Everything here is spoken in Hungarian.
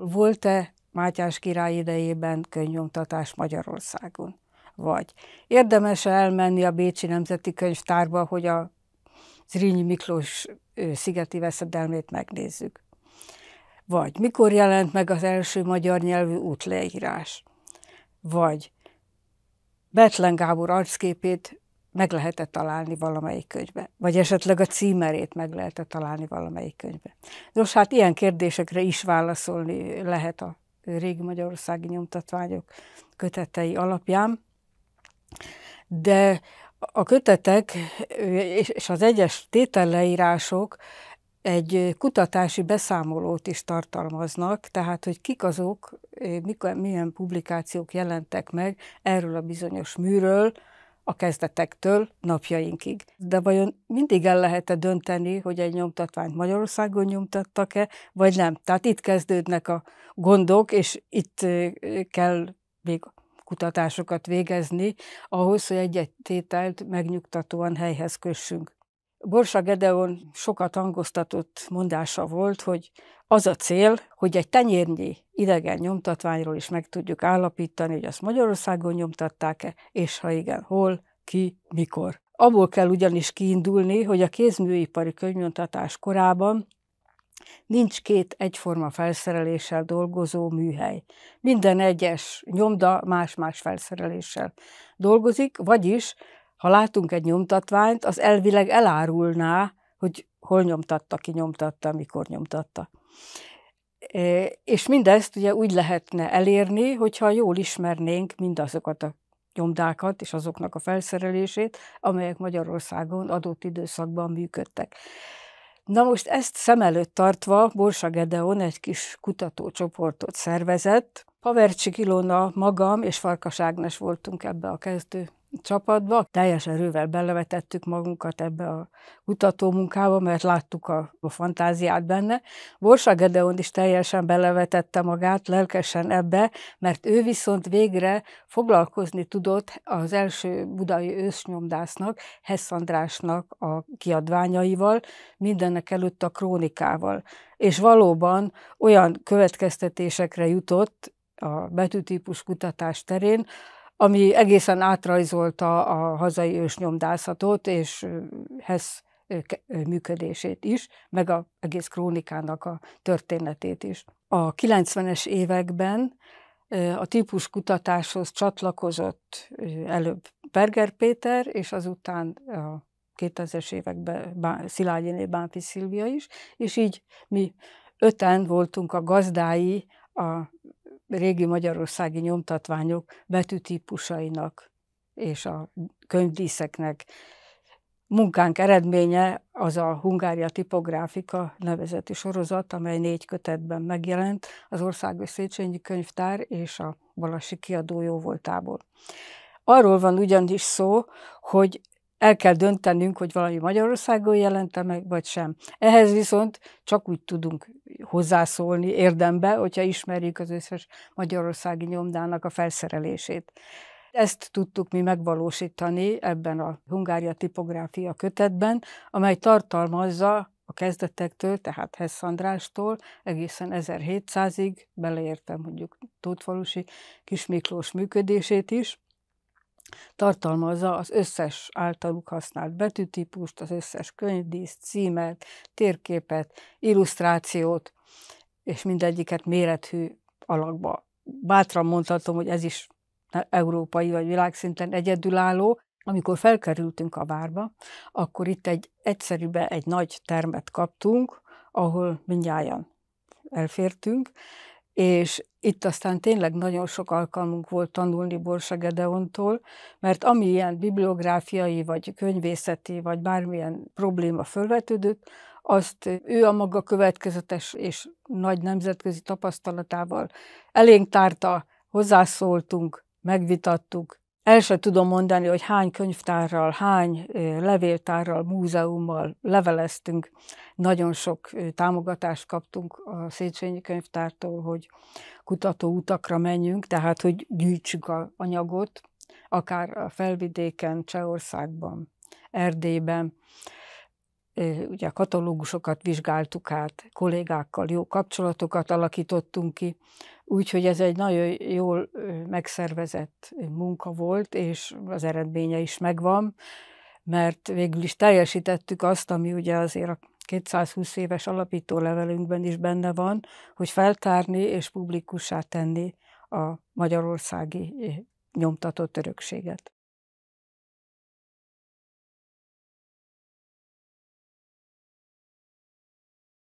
Volt-e Mátyás király idejében könyvnyomtatás Magyarországon? Vagy érdemes -e elmenni a Bécsi Nemzeti Könyvtárba, hogy a Zrínyi Miklós szigeti veszedelmét megnézzük? Vagy mikor jelent meg az első magyar nyelvű útleírás? Vagy Betlen Gábor arcképét meg lehetett találni valamelyik könyvbe, vagy esetleg a címerét meg lehetett találni valamelyik könyvbe. Nos, hát ilyen kérdésekre is válaszolni lehet a régi magyarországi nyomtatványok kötetei alapján, de a kötetek és az egyes tételleírások egy kutatási beszámolót is tartalmaznak, tehát hogy kik azok, milyen publikációk jelentek meg erről a bizonyos műről, a kezdetektől napjainkig. De vajon mindig el lehet-e dönteni, hogy egy nyomtatványt Magyarországon nyomtattak-e, vagy nem? Tehát itt kezdődnek a gondok, és itt kell még kutatásokat végezni ahhoz, hogy egy-egy tételt megnyugtatóan helyhez kössünk. Borsa Gedeon sokat hangoztatott mondása volt, hogy az a cél, hogy egy tenyérnyi idegen nyomtatványról is meg tudjuk állapítani, hogy azt Magyarországon nyomtatták-e, és ha igen, hol, ki, mikor. Abból kell ugyanis kiindulni, hogy a kézműipari könyvnyomtatás korában Nincs két egyforma felszereléssel dolgozó műhely. Minden egyes nyomda más-más felszereléssel dolgozik, vagyis ha látunk egy nyomtatványt, az elvileg elárulná, hogy hol nyomtatta, ki nyomtatta, mikor nyomtatta. E, és mindezt ugye úgy lehetne elérni, hogyha jól ismernénk mindazokat a nyomdákat és azoknak a felszerelését, amelyek Magyarországon adott időszakban működtek. Na most ezt szem előtt tartva Borsa Gedeon egy kis kutatócsoportot szervezett. Pavercsik Ilona, magam és Farkas Ágnes voltunk ebbe a kezdő csapatba, teljes erővel belevetettük magunkat ebbe a kutatómunkába, mert láttuk a, a fantáziát benne. Borsa Gedeon is teljesen belevetette magát lelkesen ebbe, mert ő viszont végre foglalkozni tudott az első budai ősnyomdásznak, Hess Andrásnak a kiadványaival, mindennek előtt a krónikával. És valóban olyan következtetésekre jutott a betűtípus kutatás terén, ami egészen átrajzolta a hazai ősnyomdászatot, és hez működését is, meg az egész krónikának a történetét is. A 90-es években a típus kutatáshoz csatlakozott előbb Berger Péter, és azután a 2000-es években Szilágyiné Bánfi Szilvia is, és így mi öten voltunk a gazdái a régi magyarországi nyomtatványok betűtípusainak és a könyvdíszeknek munkánk eredménye az a Hungária tipográfika nevezetű sorozat, amely négy kötetben megjelent az Országos Széchenyi Könyvtár és a Balassi kiadó jóvoltából. Arról van ugyanis szó, hogy el kell döntenünk, hogy valami Magyarországon jelente meg, vagy sem. Ehhez viszont csak úgy tudunk hozzászólni érdembe, hogyha ismerjük az összes magyarországi nyomdának a felszerelését. Ezt tudtuk mi megvalósítani ebben a Hungária tipográfia kötetben, amely tartalmazza a kezdetektől, tehát Hess Andrástól egészen 1700-ig, beleértem mondjuk Tótfalusi Kis Miklós működését is, Tartalmazza az összes általuk használt betűtípust, az összes könyvdísz, címet, térképet, illusztrációt, és mindegyiket mérethű alakba. Bátran mondhatom, hogy ez is európai vagy világszinten egyedülálló. Amikor felkerültünk a várba, akkor itt egy egyszerűbe egy nagy termet kaptunk, ahol mindjárt elfértünk, és itt aztán tényleg nagyon sok alkalmunk volt tanulni Borsa Gedeontól, mert ami ilyen bibliográfiai, vagy könyvészeti, vagy bármilyen probléma felvetődött, azt ő a maga következetes és nagy nemzetközi tapasztalatával elénk tárta, hozzászóltunk, megvitattuk, el sem tudom mondani, hogy hány könyvtárral, hány levéltárral, múzeummal leveleztünk. Nagyon sok támogatást kaptunk a Széchenyi könyvtártól, hogy kutató utakra menjünk, tehát hogy gyűjtsük a anyagot, akár a felvidéken, Csehországban, Erdélyben ugye a katalógusokat vizsgáltuk át, kollégákkal jó kapcsolatokat alakítottunk ki, úgyhogy ez egy nagyon jól megszervezett munka volt, és az eredménye is megvan, mert végül is teljesítettük azt, ami ugye azért a 220 éves alapító levelünkben is benne van, hogy feltárni és publikussá tenni a magyarországi nyomtatott örökséget.